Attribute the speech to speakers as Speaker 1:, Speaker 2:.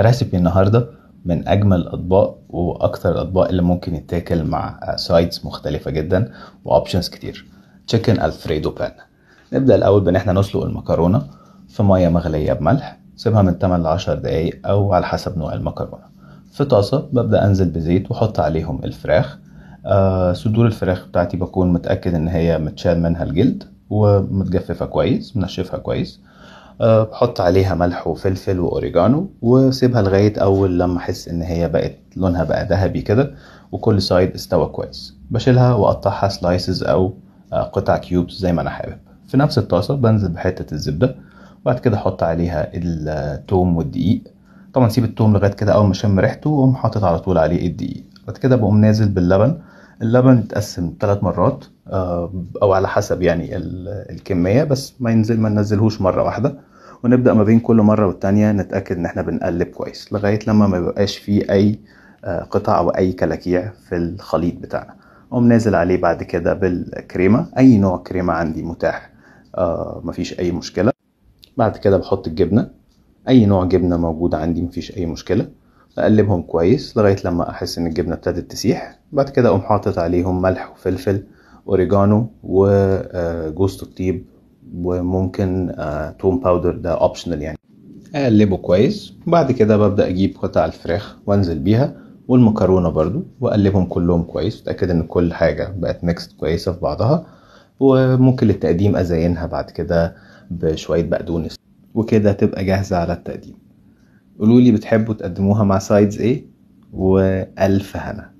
Speaker 1: ريسيبي النهارده من اجمل الاطباق واكتر الاطباق اللي ممكن يتاكل مع سايدز مختلفه جدا واوبشنز كتير تشيكن الفريدو بان نبدا الاول بان احنا نسلق المكرونه في ميه مغليه بملح سيبها من 8 ل 10 دقايق او على حسب نوع المكرونه في طاسه ببدا انزل بزيت واحط عليهم الفراخ آه صدور الفراخ بتاعتي بكون متاكد ان هي متشال منها الجلد ومتجففه كويس منشفها كويس آه، بحط عليها ملح وفلفل واوريجانو وسيبها لغايه اول لما احس ان هي بقت لونها بقى ذهبي كده وكل سايد استوى كويس بشيلها واقطعها سلايسز او آه، قطع كيوبس زي ما انا حابب في نفس الطاسه بنزل بحته الزبده وبعد كده احط عليها التوم والدقيق طبعا سيب التوم لغايه كده اول ما اشم ريحته واقوم حاطط على طول عليه الدقيق بعد كده بقوم نازل باللبن اللبن يتقسم ثلاث مرات آه، او على حسب يعني الكميه بس ما ينزل ما ننزلهوش مره واحده ونبدأ ما بين كل مرة والتانية نتأكد ان احنا بنقلب كويس لغاية لما ما يبقاش فيه اي آه، قطع او اي كلاكيع في الخليط بتاعنا اقوم نازل عليه بعد كده بالكريمة اي نوع كريمة عندي متاح آه مفيش اي مشكلة بعد كده بحط الجبنة اي نوع جبنة موجود عندي مفيش اي مشكلة اقلبهم كويس لغاية لما احس ان الجبنة ابتدت تسيح بعد كده اقوم حاطط عليهم ملح وفلفل اوريجانو وجوز آه، الطيب وممكن آه، توم باودر ده اوبشنال يعني اقلبه كويس وبعد كده ببدا اجيب قطع الفراخ وانزل بيها والمكرونه برضو واقلبهم كلهم كويس اتاكد ان كل حاجه بقت ميكست كويسه في بعضها وممكن للتقديم ازينها بعد كده بشويه بقدونس وكده تبقى جاهزه على التقديم قولوا لي بتحبوا تقدموها مع سايدز ايه والف هنا